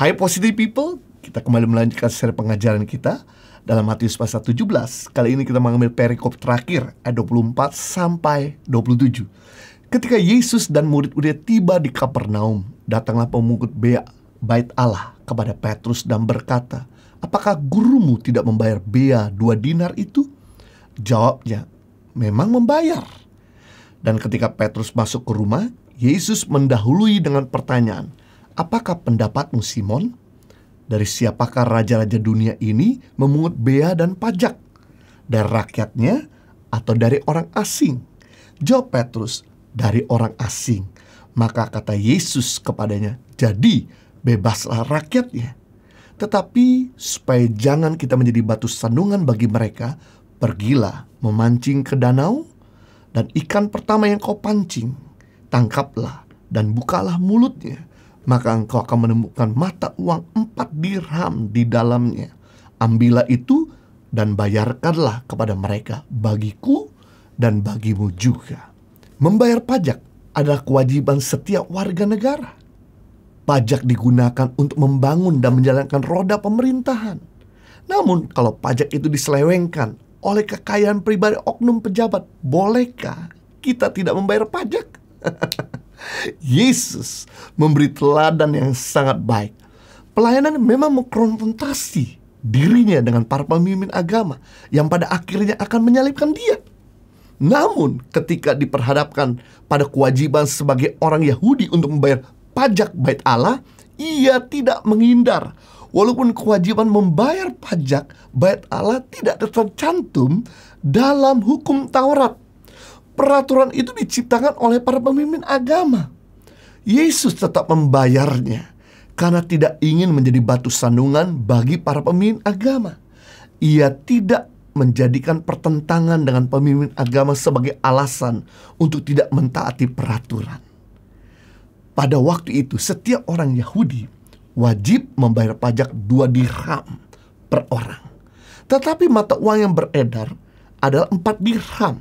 High Positive People, kita kembali melanjutkan seri pengajaran kita dalam Matius pasal 17. Kali ini kita mengambil perikop terakhir ayat 24 sampai 27. Ketika Yesus dan murid-murid tiba di Kapernaum, datanglah pemungut bea bait Allah kepada Petrus dan berkata, Apakah gurumu tidak membayar bea dua dinar itu? Jawabnya, memang membayar. Dan ketika Petrus masuk ke rumah, Yesus mendahului dengan pertanyaan, Apakah pendapatmu Simon? Dari siapakah raja-raja dunia ini memungut bea dan pajak? Dari rakyatnya atau dari orang asing? Jawab Petrus, dari orang asing. Maka kata Yesus kepadanya, jadi bebaslah rakyatnya. Tetapi supaya jangan kita menjadi batu sandungan bagi mereka, pergilah memancing ke danau, dan ikan pertama yang kau pancing, tangkaplah dan bukalah mulutnya maka engkau akan menemukan mata uang empat dirham di dalamnya. Ambillah itu dan bayarkanlah kepada mereka bagiku dan bagimu juga. Membayar pajak adalah kewajiban setiap warga negara. Pajak digunakan untuk membangun dan menjalankan roda pemerintahan. Namun kalau pajak itu diselewengkan oleh kekayaan pribadi oknum pejabat, bolehkah kita tidak membayar pajak? Yesus memberi teladan yang sangat baik. Pelayanan memang mengkonfrontasi dirinya dengan para pemimpin agama yang pada akhirnya akan menyalibkan dia. Namun, ketika diperhadapkan pada kewajiban sebagai orang Yahudi untuk membayar pajak Bait Allah, ia tidak menghindar. Walaupun kewajiban membayar pajak Bait Allah tidak tercantum dalam hukum Taurat peraturan itu diciptakan oleh para pemimpin agama. Yesus tetap membayarnya karena tidak ingin menjadi batu sandungan bagi para pemimpin agama. Ia tidak menjadikan pertentangan dengan pemimpin agama sebagai alasan untuk tidak mentaati peraturan. Pada waktu itu, setiap orang Yahudi wajib membayar pajak dua dirham per orang. Tetapi mata uang yang beredar adalah empat dirham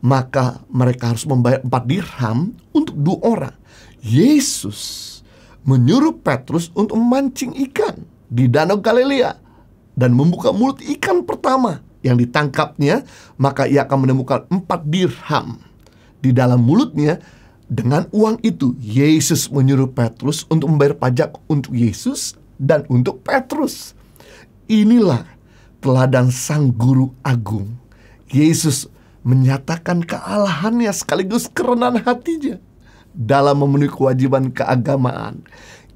maka mereka harus membayar empat dirham untuk dua orang. Yesus menyuruh Petrus untuk memancing ikan di Danau Galilea dan membuka mulut ikan pertama yang ditangkapnya, maka ia akan menemukan empat dirham di dalam mulutnya. Dengan uang itu, Yesus menyuruh Petrus untuk membayar pajak untuk Yesus dan untuk Petrus. Inilah teladan sang guru agung. Yesus menyatakan kealahannya sekaligus kerenan hatinya dalam memenuhi kewajiban keagamaan.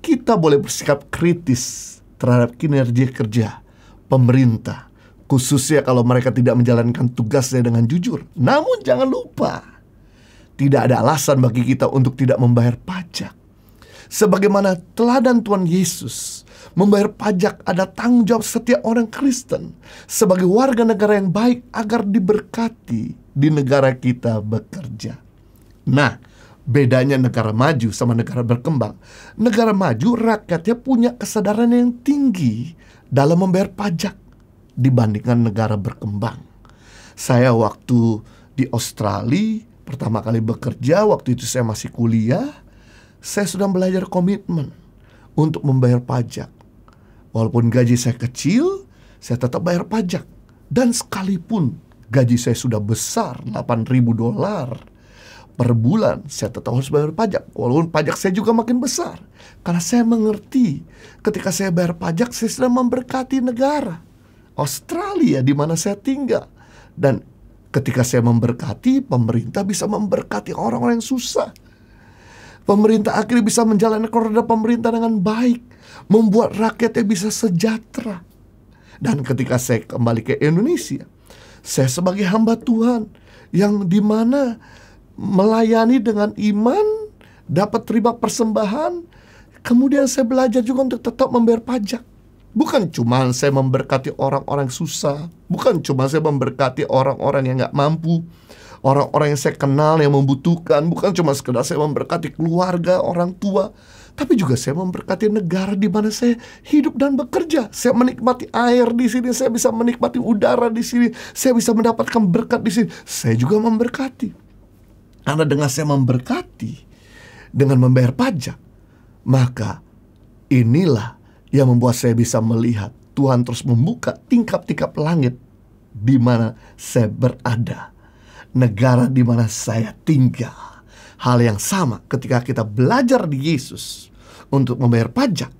Kita boleh bersikap kritis terhadap kinerja kerja pemerintah, khususnya kalau mereka tidak menjalankan tugasnya dengan jujur. Namun jangan lupa, tidak ada alasan bagi kita untuk tidak membayar pajak. Sebagaimana teladan Tuhan Yesus membayar pajak ada tanggung jawab setiap orang Kristen sebagai warga negara yang baik agar diberkati di negara kita bekerja. Nah, bedanya negara maju sama negara berkembang. Negara maju rakyatnya punya kesadaran yang tinggi dalam membayar pajak dibandingkan negara berkembang. Saya waktu di Australia pertama kali bekerja, waktu itu saya masih kuliah, saya sudah belajar komitmen untuk membayar pajak. Walaupun gaji saya kecil, saya tetap bayar pajak. Dan sekalipun gaji saya sudah besar, 8.000 ribu dolar per bulan, saya tetap harus bayar pajak. Walaupun pajak saya juga makin besar. Karena saya mengerti, ketika saya bayar pajak, saya sudah memberkati negara. Australia, di mana saya tinggal. Dan ketika saya memberkati, pemerintah bisa memberkati orang-orang yang susah. Pemerintah akhirnya bisa menjalankan roda pemerintah dengan baik membuat rakyatnya bisa sejahtera. Dan ketika saya kembali ke Indonesia, saya sebagai hamba Tuhan yang dimana melayani dengan iman, dapat terima persembahan, kemudian saya belajar juga untuk tetap membayar pajak. Bukan cuma saya memberkati orang-orang susah, bukan cuma saya memberkati orang-orang yang nggak mampu, orang-orang yang saya kenal yang membutuhkan, bukan cuma sekedar saya memberkati keluarga, orang tua, tapi juga saya memberkati negara di mana saya hidup dan bekerja. Saya menikmati air di sini, saya bisa menikmati udara di sini, saya bisa mendapatkan berkat di sini. Saya juga memberkati. Karena dengan saya memberkati dengan membayar pajak, maka inilah yang membuat saya bisa melihat Tuhan terus membuka tingkap-tingkap langit di mana saya berada, negara di mana saya tinggal hal yang sama ketika kita belajar di Yesus untuk membayar pajak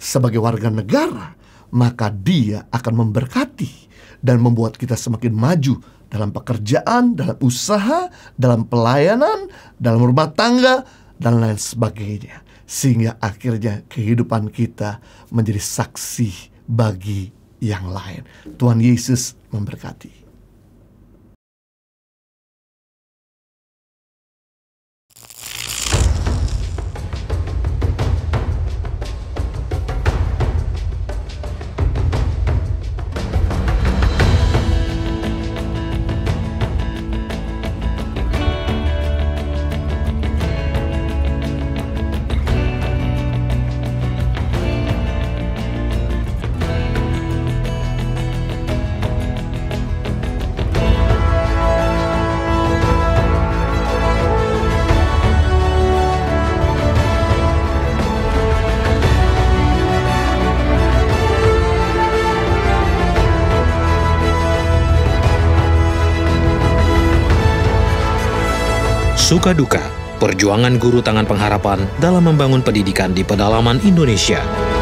sebagai warga negara, maka Dia akan memberkati dan membuat kita semakin maju dalam pekerjaan, dalam usaha, dalam pelayanan, dalam rumah tangga, dan lain sebagainya. Sehingga akhirnya kehidupan kita menjadi saksi bagi yang lain. Tuhan Yesus memberkati. suka duka, perjuangan guru tangan pengharapan dalam membangun pendidikan di pedalaman Indonesia.